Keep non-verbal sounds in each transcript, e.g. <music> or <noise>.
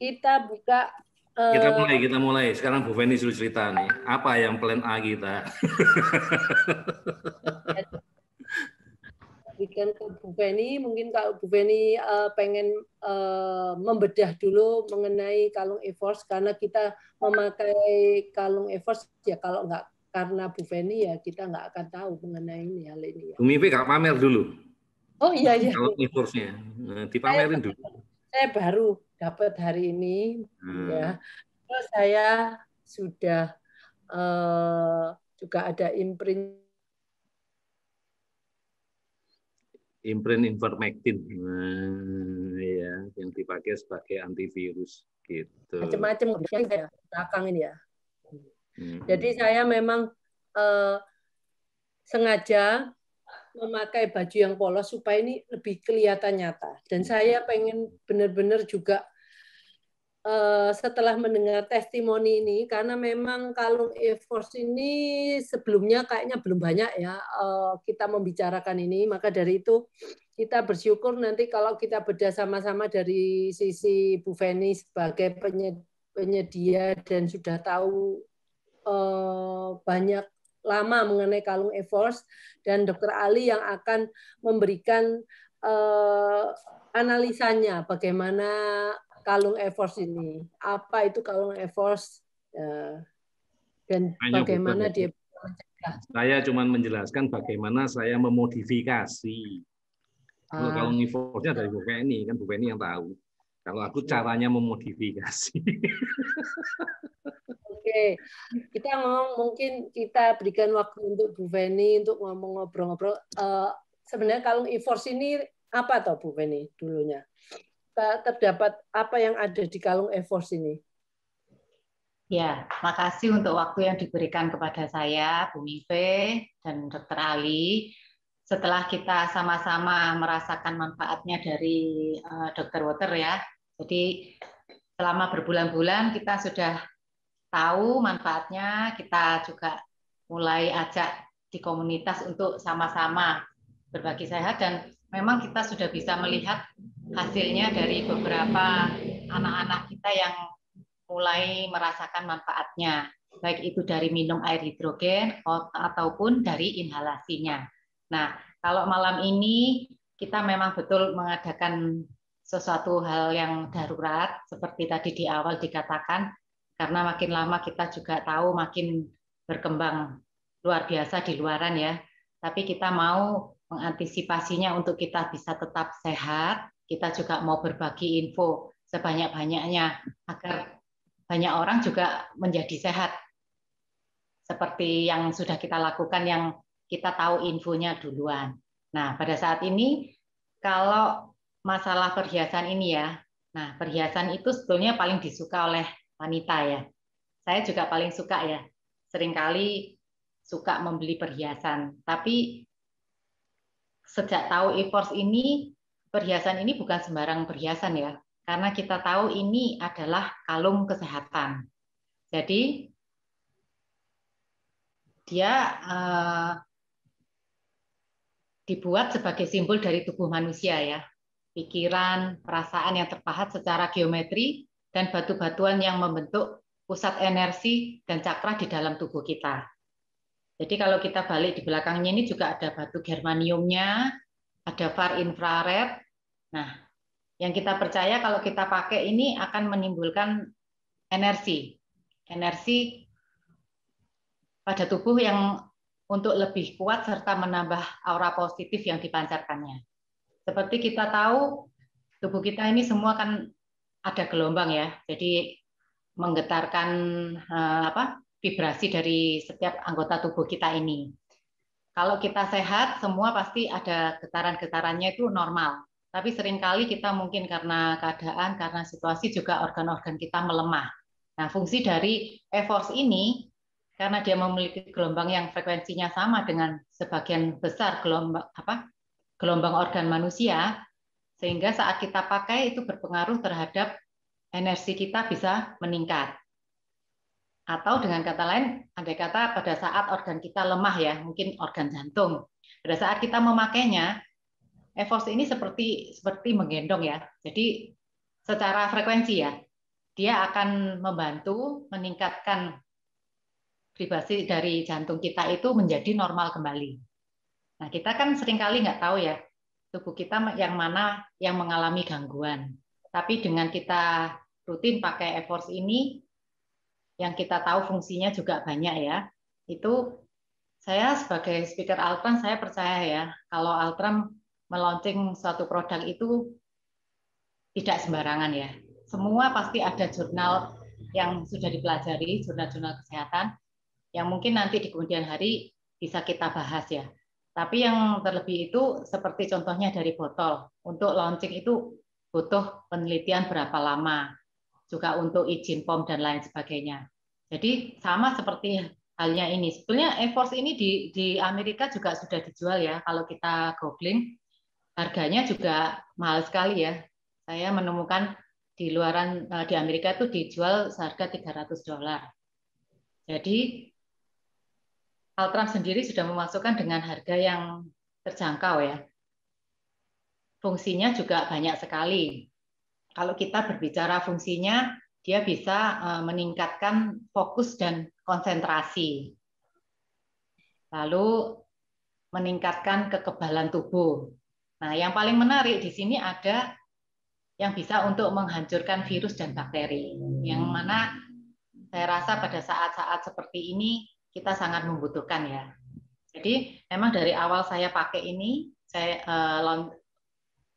kita buka uh, kita eh, mulai kita mulai sekarang Bu Feni suruh cerita nih apa yang plan A kita <laughs> berikan ke Bu Feni mungkin kalau Bu Feni uh, pengen uh, membedah dulu mengenai kalung Evos karena kita memakai kalung Evos ya kalau nggak karena Bu Feni ya kita nggak akan tahu mengenai ini hal ini ya. Bu Mipi nggak pamer dulu. Oh iya iya. Kalau Evosnya dipamerin dulu saya baru dapat hari ini ya. hmm. ya terus saya sudah uh, juga ada imprint imprint ivermectin hmm, ya yang dipakai sebagai antivirus gitu macam-macam yang saya belakang ini ya hmm. jadi saya memang uh, sengaja memakai baju yang polos supaya ini lebih kelihatan nyata. Dan hmm. saya pengen benar-benar juga uh, setelah mendengar testimoni ini, karena memang kalung e-force ini sebelumnya kayaknya belum banyak ya uh, kita membicarakan ini, maka dari itu kita bersyukur nanti kalau kita beda sama-sama dari sisi Bu Feni sebagai penyedia dan sudah tahu uh, banyak lama mengenai kalung EVORS dan dokter Ali yang akan memberikan uh, analisanya bagaimana kalung EVORS ini, apa itu kalung EVORS uh, dan Hanya bagaimana betul, dia Saya cuma menjelaskan bagaimana saya memodifikasi. Ah. kalung EVORS-nya dari Bu Feni, kan Bu Feni yang tahu. Kalau aku caranya memodifikasi. <laughs> Oke, kita ngomong mungkin kita berikan waktu untuk Bu Feni untuk ngomong ngobrol-ngobrol. Uh, sebenarnya kalung Force ini apa toh Bu Feni dulunya? Terdapat apa yang ada di kalung Force ini? Ya, makasih untuk waktu yang diberikan kepada saya, Bu Mive, dan Dr. Ali setelah kita sama-sama merasakan manfaatnya dari uh, dokter water ya. Jadi selama berbulan-bulan kita sudah tahu manfaatnya, kita juga mulai ajak di komunitas untuk sama-sama berbagi sehat dan memang kita sudah bisa melihat hasilnya dari beberapa anak-anak kita yang mulai merasakan manfaatnya, baik itu dari minum air hidrogen ataupun dari inhalasinya. Nah, kalau malam ini kita memang betul mengadakan sesuatu hal yang darurat seperti tadi di awal dikatakan karena makin lama kita juga tahu makin berkembang luar biasa di luaran ya. Tapi kita mau mengantisipasinya untuk kita bisa tetap sehat, kita juga mau berbagi info sebanyak-banyaknya agar banyak orang juga menjadi sehat. Seperti yang sudah kita lakukan yang kita tahu infonya duluan. Nah, pada saat ini kalau masalah perhiasan ini ya, nah perhiasan itu sebetulnya paling disuka oleh wanita ya. Saya juga paling suka ya. Seringkali suka membeli perhiasan, tapi sejak tahu e-force ini perhiasan ini bukan sembarang perhiasan ya, karena kita tahu ini adalah kalung kesehatan. Jadi dia eh, dibuat sebagai simbol dari tubuh manusia ya. Pikiran, perasaan yang terpahat secara geometri dan batu-batuan yang membentuk pusat energi dan cakra di dalam tubuh kita. Jadi kalau kita balik di belakangnya ini juga ada batu germaniumnya, ada far infrared. Nah, yang kita percaya kalau kita pakai ini akan menimbulkan energi. Energi pada tubuh yang untuk lebih kuat serta menambah aura positif yang dipancarkannya. Seperti kita tahu, tubuh kita ini semua kan ada gelombang ya, jadi menggetarkan eh, apa vibrasi dari setiap anggota tubuh kita ini. Kalau kita sehat, semua pasti ada getaran-getarannya itu normal. Tapi seringkali kita mungkin karena keadaan, karena situasi juga organ-organ kita melemah. Nah, fungsi dari efforts ini karena dia memiliki gelombang yang frekuensinya sama dengan sebagian besar gelombang apa gelombang organ manusia sehingga saat kita pakai itu berpengaruh terhadap energi kita bisa meningkat. Atau dengan kata lain, andai kata pada saat organ kita lemah ya, mungkin organ jantung. Pada saat kita memakainya, EVOS ini seperti seperti menggendong ya. Jadi secara frekuensi ya, dia akan membantu meningkatkan vibrasi dari jantung kita itu menjadi normal kembali. Nah, kita kan seringkali nggak tahu ya tubuh kita yang mana yang mengalami gangguan. Tapi dengan kita rutin pakai efforts ini, yang kita tahu fungsinya juga banyak ya. Itu saya sebagai speaker Altran, saya percaya ya, kalau Altran melaunching suatu produk itu tidak sembarangan ya. Semua pasti ada jurnal yang sudah dipelajari, jurnal-jurnal kesehatan, yang mungkin nanti di kemudian hari bisa kita bahas ya. Tapi yang terlebih itu seperti contohnya dari botol. Untuk launching itu butuh penelitian berapa lama, juga untuk izin POM dan lain sebagainya. Jadi sama seperti halnya ini. Sebetulnya Evos ini di, di Amerika juga sudah dijual ya. Kalau kita googling, harganya juga mahal sekali ya. Saya menemukan di luaran eh, di Amerika itu dijual seharga 300 dolar. Jadi Altram sendiri sudah memasukkan dengan harga yang terjangkau ya. Fungsinya juga banyak sekali. Kalau kita berbicara fungsinya, dia bisa eh, meningkatkan fokus dan konsentrasi. Lalu meningkatkan kekebalan tubuh. Nah, yang paling menarik di sini ada yang bisa untuk menghancurkan virus dan bakteri. Yang mana saya rasa pada saat-saat seperti ini kita sangat membutuhkan ya. Jadi memang dari awal saya pakai ini, saya uh,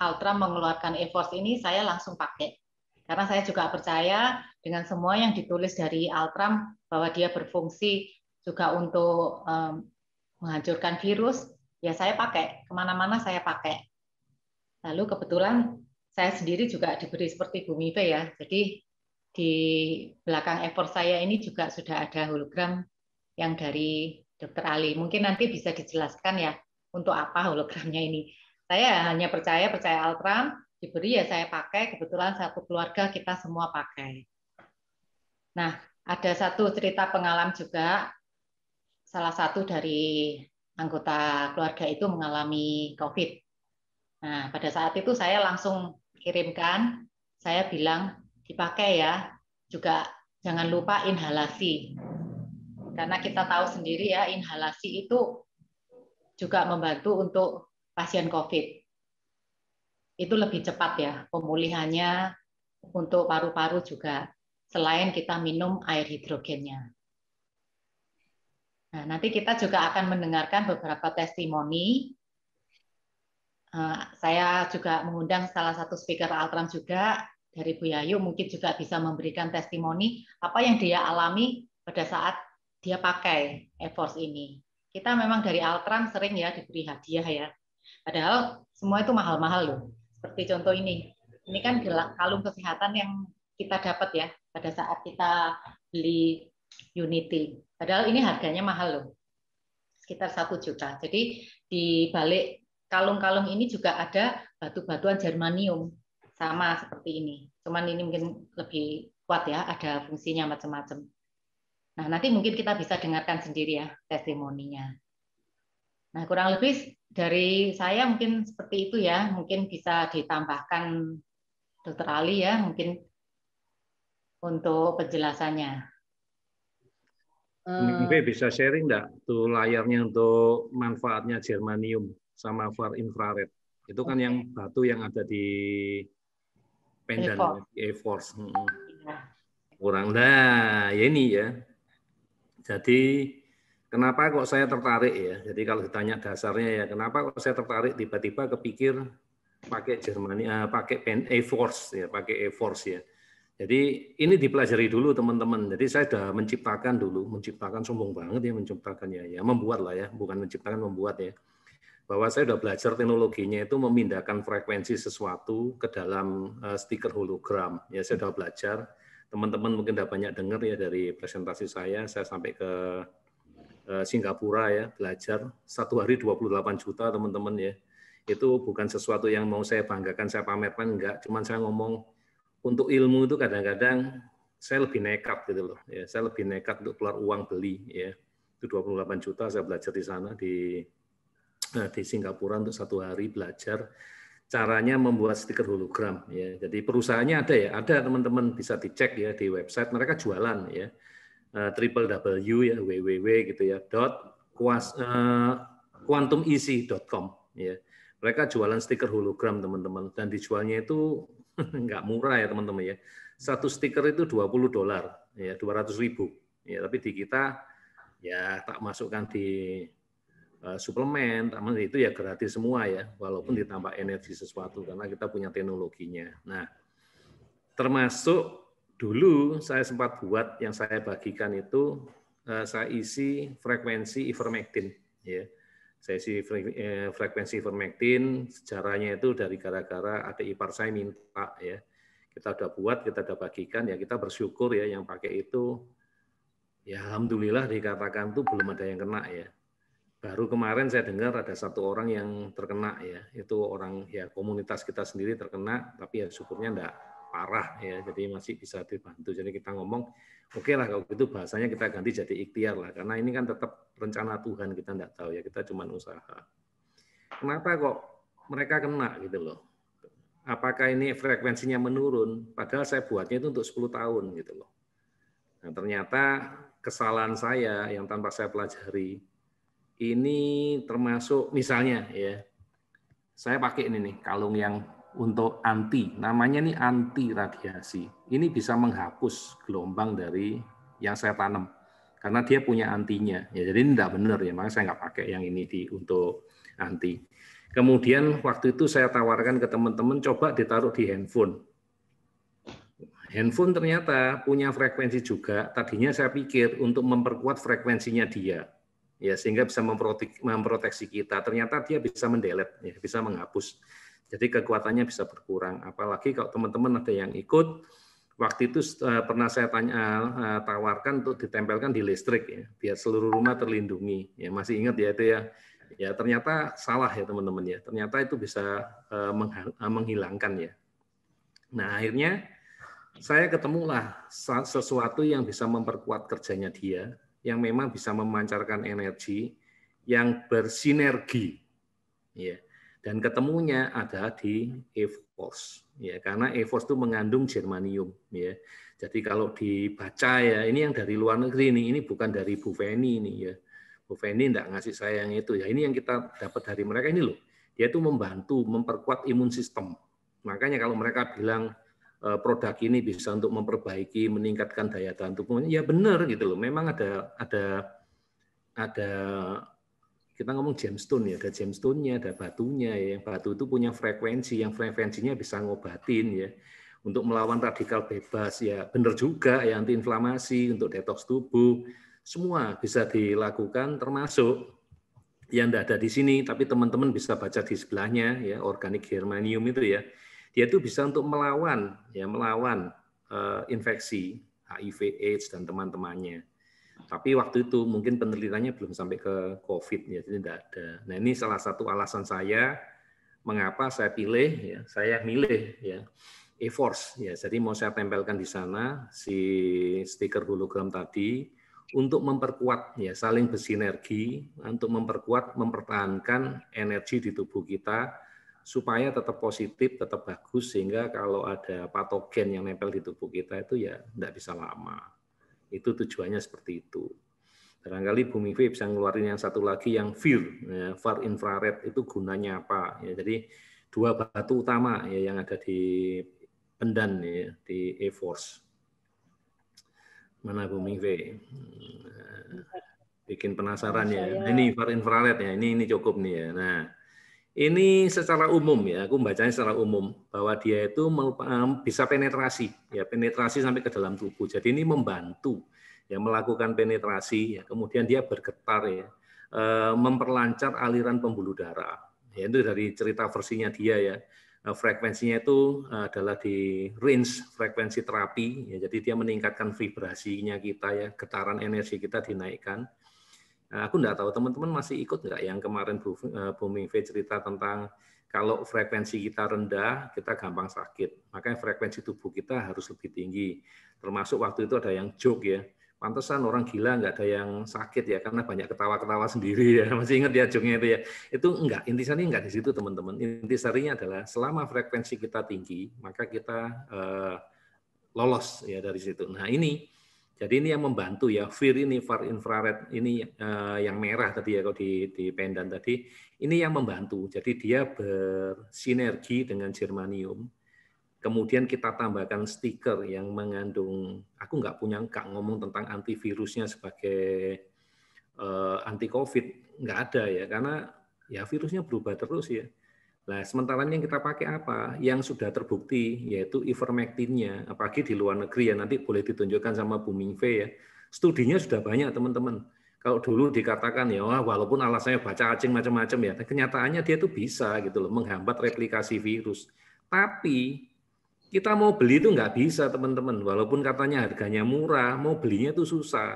Ultra mengeluarkan Force ini saya langsung pakai. Karena saya juga percaya dengan semua yang ditulis dari Altram bahwa dia berfungsi juga untuk um, menghancurkan virus, ya saya pakai. Kemana-mana saya pakai. Lalu kebetulan saya sendiri juga diberi seperti Bumi V ya. Jadi di belakang effort saya ini juga sudah ada hologram yang dari Dokter Ali. Mungkin nanti bisa dijelaskan ya untuk apa hologramnya ini. Saya hanya percaya percaya Altram diberi ya saya pakai. Kebetulan satu keluarga kita semua pakai. Nah, ada satu cerita pengalaman juga. Salah satu dari anggota keluarga itu mengalami COVID. Nah, pada saat itu saya langsung kirimkan, saya bilang dipakai ya, juga jangan lupa inhalasi. Karena kita tahu sendiri ya inhalasi itu juga membantu untuk pasien COVID. Itu lebih cepat ya pemulihannya untuk paru-paru juga selain kita minum air hidrogennya. Nah, nanti kita juga akan mendengarkan beberapa testimoni. Eh, saya juga mengundang salah satu speaker Altram juga dari Bu Yayu, mungkin juga bisa memberikan testimoni apa yang dia alami pada saat dia pakai efforts ini. Kita memang dari Altran sering ya diberi hadiah ya. Padahal semua itu mahal-mahal loh. Seperti contoh ini. Ini kan kalung kesehatan yang kita dapat ya pada saat kita beli Unity. Padahal ini harganya mahal loh. Sekitar satu juta. Jadi di balik kalung-kalung ini juga ada batu-batuan germanium sama seperti ini. Cuman ini mungkin lebih kuat ya, ada fungsinya macam-macam. Nah, nanti mungkin kita bisa dengarkan sendiri ya testimoninya. Nah, kurang lebih dari saya mungkin seperti itu ya, mungkin bisa ditambahkan Dr Ali ya, mungkin untuk penjelasannya. Eh, mungkin bisa sharing enggak tuh layarnya untuk manfaatnya germanium sama far infrared. Itu kan okay. yang batu yang ada di pendan A-force. Iya. Kurang nah, ya ini ya. Jadi kenapa kok saya tertarik ya? Jadi kalau ditanya dasarnya ya, kenapa kok saya tertarik tiba-tiba kepikir pakai Jermani, uh, eh, pakai pen A force ya, pakai A force ya. Jadi ini dipelajari dulu teman-teman. Jadi saya sudah menciptakan dulu, menciptakan sombong banget ya menciptakannya ya, membuat lah ya, bukan menciptakan membuat ya. Bahwa saya sudah belajar teknologinya itu memindahkan frekuensi sesuatu ke dalam uh, stiker hologram. Ya saya sudah belajar teman-teman mungkin sudah banyak dengar ya dari presentasi saya, saya sampai ke e, Singapura ya belajar satu hari 28 juta teman-teman ya itu bukan sesuatu yang mau saya banggakan saya pamerkan enggak cuman saya ngomong untuk ilmu itu kadang-kadang saya lebih nekat gitu loh ya saya lebih nekat untuk keluar uang beli ya itu 28 juta saya belajar di sana di eh, di Singapura untuk satu hari belajar caranya membuat stiker hologram ya. Jadi perusahaannya ada ya, ada teman-teman bisa dicek ya di website mereka jualan ya. Uh, triple w ya www gitu ya dot kuas, eh, dot com ya. Mereka jualan stiker hologram teman-teman dan dijualnya itu <laughs> nggak murah ya teman-teman ya. Satu stiker itu 20 dolar ya, 200 ribu. Ya, tapi di kita ya tak masukkan di Eh, suplemen, teman itu ya gratis semua ya, walaupun iya. ditambah energi sesuatu karena kita punya teknologinya. Nah, termasuk dulu saya sempat buat yang saya bagikan itu eh, saya isi frekuensi ivermectin ya. Saya isi eh, frekuensi ivermectin, sejarahnya itu dari gara-gara ada ipar saya minta ya. Kita udah buat, kita udah bagikan ya kita bersyukur ya yang pakai itu ya alhamdulillah dikatakan tuh belum ada yang kena ya Baru kemarin saya dengar ada satu orang yang terkena ya, itu orang ya komunitas kita sendiri terkena, tapi ya syukurnya enggak parah ya, jadi masih bisa dibantu. Jadi kita ngomong, oke okay lah kalau gitu bahasanya kita ganti jadi ikhtiar lah, karena ini kan tetap rencana Tuhan kita enggak tahu ya, kita cuma usaha. Kenapa kok mereka kena gitu loh? Apakah ini frekuensinya menurun? Padahal saya buatnya itu untuk 10 tahun gitu loh. Nah ternyata kesalahan saya yang tanpa saya pelajari ini termasuk misalnya ya saya pakai ini nih kalung yang untuk anti namanya nih anti radiasi ini bisa menghapus gelombang dari yang saya tanam karena dia punya antinya ya jadi ini tidak benar ya makanya saya nggak pakai yang ini di untuk anti kemudian waktu itu saya tawarkan ke teman-teman coba ditaruh di handphone handphone ternyata punya frekuensi juga tadinya saya pikir untuk memperkuat frekuensinya dia ya sehingga bisa memproteksi kita. Ternyata dia bisa mendelet, ya, bisa menghapus. Jadi kekuatannya bisa berkurang. Apalagi kalau teman-teman ada yang ikut, waktu itu eh, pernah saya tanya eh, eh, tawarkan untuk ditempelkan di listrik ya, biar seluruh rumah terlindungi. Ya masih ingat ya itu ya. Ya ternyata salah ya teman-teman ya. Ternyata itu bisa menghilangkan ya. Nah akhirnya saya ketemulah sesuatu yang bisa memperkuat kerjanya dia yang memang bisa memancarkan energi yang bersinergi ya dan ketemunya ada di evos, ya karena evos itu mengandung germanium ya jadi kalau dibaca ya ini yang dari luar negeri ini ini bukan dari Bu Feni ini ya Bu Feni tidak ngasih saya yang itu ya ini yang kita dapat dari mereka ini loh dia itu membantu memperkuat imun sistem makanya kalau mereka bilang Eh, produk ini bisa untuk memperbaiki, meningkatkan daya tahan tubuhnya. Ya benar gitu loh. Memang ada ada ada kita ngomong gemstone ya, ada gemstone-nya, ada batunya ya. Yang Batu itu punya frekuensi yang frekuensinya bisa ngobatin ya. Untuk melawan radikal bebas ya benar juga ya antiinflamasi untuk detoks tubuh. Semua bisa dilakukan termasuk yang tidak ada di sini tapi teman-teman bisa baca di sebelahnya ya organik germanium itu ya dia itu bisa untuk melawan ya melawan uh, infeksi HIV AIDS dan teman-temannya. Tapi waktu itu mungkin penelitiannya belum sampai ke COVID ya, jadi tidak ada. Nah ini salah satu alasan saya mengapa saya pilih ya, saya milih ya e-force ya. Jadi mau saya tempelkan di sana si stiker hologram tadi untuk memperkuat ya saling bersinergi untuk memperkuat mempertahankan energi di tubuh kita supaya tetap positif, tetap bagus sehingga kalau ada patogen yang nempel di tubuh kita itu ya tidak bisa lama. Itu tujuannya seperti itu. Barangkali Bumi V bisa ngeluarin yang satu lagi yang vir, ya, far infrared itu gunanya apa? Ya, jadi dua batu utama ya, yang ada di Pendan ya, di E-Force. Mana Bumi V? Hmm, nah, bikin penasaran ya. Nah, nah, ini far infrared ya. Ini ini cukup nih ya. Nah, ini secara umum ya, aku membacanya secara umum bahwa dia itu bisa penetrasi, ya penetrasi sampai ke dalam tubuh. Jadi ini membantu ya melakukan penetrasi, ya. kemudian dia bergetar ya, e, memperlancar aliran pembuluh darah. Ya, itu dari cerita versinya dia ya. E, frekuensinya itu adalah di range frekuensi terapi, ya, jadi dia meningkatkan vibrasinya kita ya, getaran energi kita dinaikkan Nah, aku nggak tahu teman-teman masih ikut nggak yang kemarin Bu, eh, Buming V cerita tentang kalau frekuensi kita rendah, kita gampang sakit. Makanya frekuensi tubuh kita harus lebih tinggi. Termasuk waktu itu ada yang joke ya. Pantesan orang gila nggak ada yang sakit ya, karena banyak ketawa-ketawa sendiri ya. <laughs> Masih ingat ya joke-nya itu ya. Itu enggak, intisarinya enggak di situ teman-teman. Intisarinya adalah selama frekuensi kita tinggi, maka kita uh, lolos ya dari situ. Nah ini jadi ini yang membantu ya, FIR ini, far infrared ini uh, yang merah tadi ya kalau di, di pendan tadi, ini yang membantu. Jadi dia bersinergi dengan germanium. Kemudian kita tambahkan stiker yang mengandung, aku nggak punya nggak ngomong tentang antivirusnya sebagai uh, anti COVID, nggak ada ya, karena ya virusnya berubah terus ya Nah, sementara yang kita pakai apa? Yang sudah terbukti, yaitu ivermectinnya, apalagi di luar negeri ya, nanti boleh ditunjukkan sama Bu Mingfe ya. Studinya sudah banyak, teman-teman. Kalau dulu dikatakan ya, wah, walaupun alasannya baca acing macam-macam ya, kenyataannya dia itu bisa gitu loh, menghambat replikasi virus. Tapi kita mau beli itu nggak bisa, teman-teman. Walaupun katanya harganya murah, mau belinya itu susah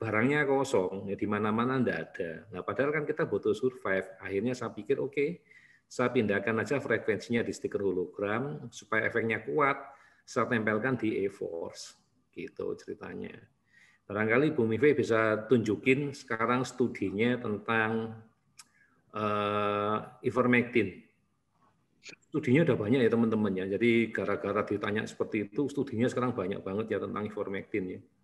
barangnya kosong, ya di mana-mana enggak ada. Nah, padahal kan kita butuh survive. Akhirnya saya pikir, oke, okay, saya pindahkan aja frekuensinya di stiker hologram supaya efeknya kuat, saya tempelkan di A-Force. Gitu ceritanya. Barangkali Bu Mive bisa tunjukin sekarang studinya tentang uh, ivermectin. Studinya udah banyak ya teman-teman ya. Jadi gara-gara ditanya seperti itu, studinya sekarang banyak banget ya tentang ivermectin ya.